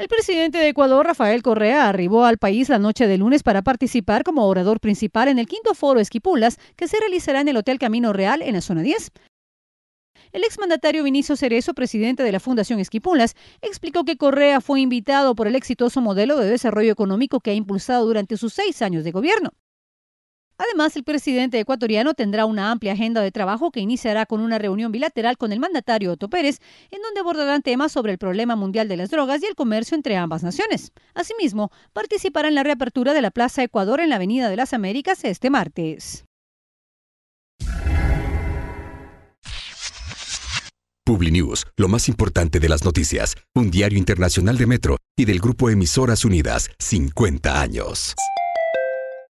El presidente de Ecuador, Rafael Correa, arribó al país la noche de lunes para participar como orador principal en el quinto foro Esquipulas, que se realizará en el Hotel Camino Real en la zona 10. El exmandatario Vinicio Cerezo, presidente de la Fundación Esquipulas, explicó que Correa fue invitado por el exitoso modelo de desarrollo económico que ha impulsado durante sus seis años de gobierno. Además, el presidente ecuatoriano tendrá una amplia agenda de trabajo que iniciará con una reunión bilateral con el mandatario Otto Pérez, en donde abordarán temas sobre el problema mundial de las drogas y el comercio entre ambas naciones. Asimismo, participará en la reapertura de la Plaza Ecuador en la Avenida de las Américas este martes. PubliNews, lo más importante de las noticias, un diario internacional de Metro y del grupo Emisoras Unidas, 50 años.